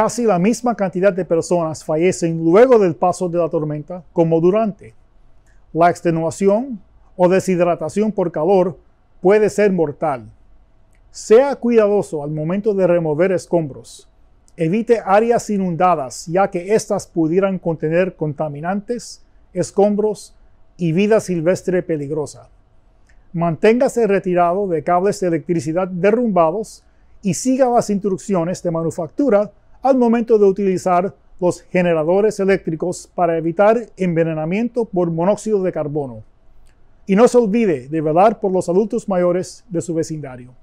casi la misma cantidad de personas fallecen luego del paso de la tormenta como durante. La extenuación o deshidratación por calor puede ser mortal. Sea cuidadoso al momento de remover escombros. Evite áreas inundadas ya que éstas pudieran contener contaminantes, escombros y vida silvestre peligrosa. Manténgase retirado de cables de electricidad derrumbados y siga las instrucciones de manufactura al momento de utilizar los generadores eléctricos para evitar envenenamiento por monóxido de carbono. Y no se olvide de velar por los adultos mayores de su vecindario.